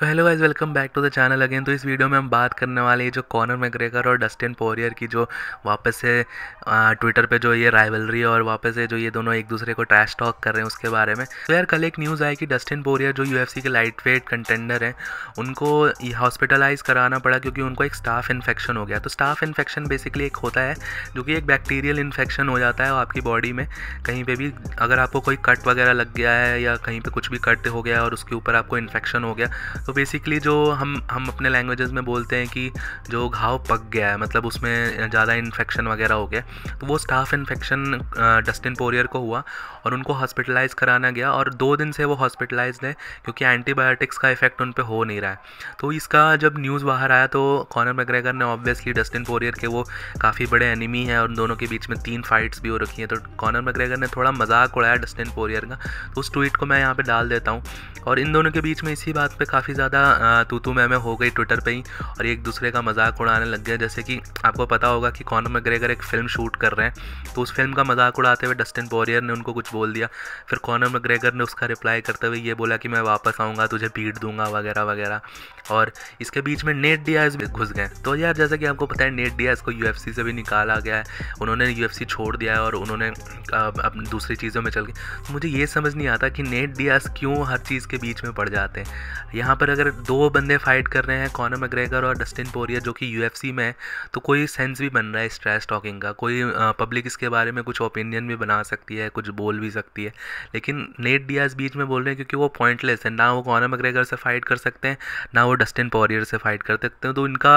तो hello guys welcome back to the channel again तो इस वीडियो में हम बात करने वाले हैं जो कॉनर मैग्रेकर और डस्टिन पोरियर की जो वापस से ट्विटर पे जो ये राइवलरी और वापस से जो ये दोनों एक दूसरे को ट्रैश टॉक कर रहे हैं उसके बारे में तो यार कल एक न्यूज़ आई कि डस्टिन पोरियर जो यू के लाइट वेट कंटेंडर हैं उनको हॉस्पिटलाइज कराना पड़ा क्योंकि उनको एक स्टाफ इन्फेक्शन हो गया तो स्टाफ इन्फेक्शन बेसिकली एक होता है जो कि एक बैक्टीरियल इन्फेक्शन हो जाता है आपकी बॉडी में कहीं पर भी अगर आपको कोई कट वगैरह लग गया है या कहीं पर कुछ भी कट हो गया और उसके ऊपर आपको इन्फेक्शन हो गया तो बेसिकली जो हम हम अपने लैंग्वेजेस में बोलते हैं कि जो घाव पक गया है मतलब उसमें ज़्यादा इन्फेक्शन वगैरह हो गया तो वो स्टाफ इन्फेक्शन डस्टिन पोरियर को हुआ और उनको हॉस्पिटलाइज कराना गया और दो दिन से वो हॉस्पिटलाइज है क्योंकि एंटीबायोटिक्स का इफेक्ट उन पर हो नहीं रहा है तो इसका जब न्यूज़ बाहर आया तो कॉनर मैग्रेगर ने ऑब्वियसली डस्टिन पोरियर के वो काफ़ी बड़े एनिमी हैं और दोनों के बीच में तीन फाइट्स भी हो रखी हैं तो कॉनर मैग्रेगर ने थोड़ा मजाक उड़ाया डस्टिन पोरियर का तो उस ट्वीट को मैं यहाँ पर डाल देता हूँ और इन दोनों के बीच में इसी बात पर काफ़ी ज़्यादा तू तू मैं हो गई ट्विटर पे ही और एक दूसरे का मजाक उड़ाने लग गया जैसे कि आपको पता होगा कि कॉनर मैग्रेगर एक फ़िल्म शूट कर रहे हैं तो उस फिल्म का मजाक उड़ाते हुए डस्टिन बॉरियर ने उनको कुछ बोल दिया फिर कॉनर मैग्रेगर ने उसका रिप्लाई करते हुए ये बोला कि मैं वापस आऊँगा तुझे पीट दूंगा वगैरह वगैरह और इसके बीच में नेट डियाज घुस गए तो यार जैसा कि आपको पता है नेट डियाज को यू से भी निकाला गया है उन्होंने यू छोड़ दिया है और उन्होंने अब दूसरी चीज़ों में चल गई तो मुझे ये समझ नहीं आता कि नेट डियाज क्यों हर चीज़ के बीच में पड़ जाते हैं यहाँ पर पर अगर दो बंदे फाइट कर रहे हैं कॉनर मैग्रेगर और डस्टिन पोरियर जो कि यू में है तो कोई सेंस भी बन रहा है स्ट्रेस टॉकिंग का कोई पब्लिक इसके बारे में कुछ ओपिनियन भी बना सकती है कुछ बोल भी सकती है लेकिन नेट डियाज बीच में बोल रहे हैं क्योंकि वो पॉइंटलेस है ना वो कॉनर मैग्रेगर से फाइट कर सकते हैं ना वो डस्टिन पोरियर से फाइट कर सकते हैं तो इनका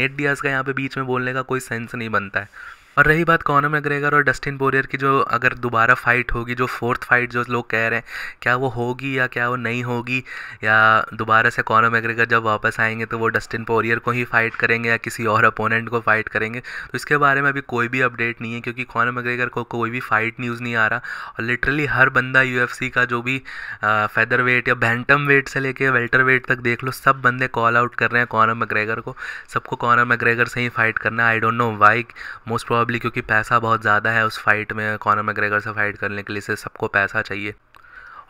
नेट डियाज का यहाँ पे बीच में बोलने का कोई सेंस नहीं बनता है और रही बात कॉनर मैग्रेगर और डस्टिन बोरियर की जो अगर दोबारा फाइट होगी जो फोर्थ फाइट जो लोग कह रहे हैं क्या वो होगी या क्या वो नहीं होगी या दोबारा से कॉनर मैग्रेगर जब वापस आएंगे तो वो डस्टिन बोरियर को ही फाइट करेंगे या किसी और अपोनेंट को फाइट करेंगे तो इसके बारे में अभी कोई भी अपडेट नहीं है क्योंकि कॉनर मैग्रेगर को कोई भी फाइट न्यूज़ नहीं आ रहा और लिटरली हर बंदा यू का जो भी फेदर वेट या बैंटम वेट से लेके वेल्टर वेट तक देख लो सब बंदे कॉल आउट कर रहे हैं कॉनर मैग्रेगर को सबको कॉनर मैग्रेगर से ही फाइट करना है I don't know why most problem probably क्योंकि पैसा बहुत ज़्यादा है उस फाइट में कॉनर मैग्रेगर से फाइट करने के लिए इसे सबको पैसा चाहिए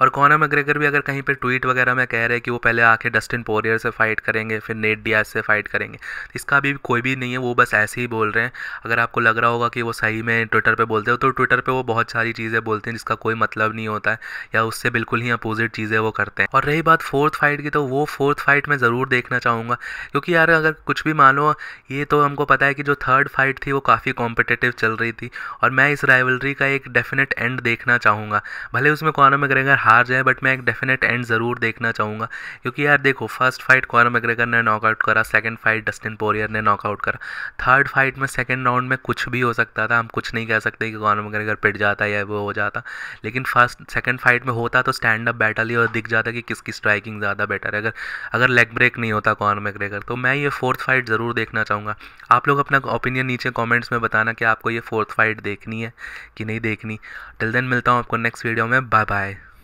और कॉनर मैग्रेगर भी अगर कहीं पे ट्वीट वगैरह में कह रहे हैं कि वो पहले आके डस्टिन पोरियर से फाइट करेंगे फिर नेट डियाज से फाइट करेंगे इसका अभी कोई भी नहीं है वो बस ऐसे ही बोल रहे हैं अगर आपको लग रहा होगा कि वो सही में ट्विटर पर बोलते हो तो ट्विटर पर वो बहुत सारी चीज़ें बोलते हैं जिसका कोई मतलब नहीं होता है या उससे बिल्कुल ही अपोजिट चीज़ें वो करते हैं और रही बात फोर्थ फाइट की तो वो फोर्थ फाइट में ज़रूर देखना चाहूँगा क्योंकि यार अगर कुछ भी मानो ये तो हमको पता है कि जो थर्ड फाइट थी वो काफ़ी कॉम्पिटेटिव चल रही थी और मैं इस राइवलरी का एक डेफिनेट एंड देखना चाहूँगा भले उसमें कॉनर मैग्रेगर हार जाए बट मैं एक डेफिनेट एंड ज़रूर देखना चाहूँगा क्योंकि यार देखो फर्स्ट फाइट कॉर मैग्रेगर ने नॉकआउट करा सेकंड फाइट डस्टिन पोरियर ने नॉकआउट करा थर्ड फाइट में सेकंड राउंड में कुछ भी हो सकता था हम कुछ नहीं कह सकते कि कॉर मैग्रेगर पिट जाता या वो हो जाता लेकिन फर्स्ट सेकेंड फाइट में होता तो स्टैंड अप बैटल ही और दिख जाता कि किसकी स्ट्राइकिंग ज़्यादा बेटर है अगर अगर लेग ब्रेक नहीं होता कॉर मैग्रेगर तो मैं ये फोर्थ फाइट ज़रूर देखना चाहूँगा आप लोग अपना ओपिनियन नीचे कॉमेंट्स में बताना कि आपको ये फोर्थ फाइट देखनी है कि नहीं देखनी टिल देन मिलता हूँ आपको नेक्स्ट वीडियो में बाय बाय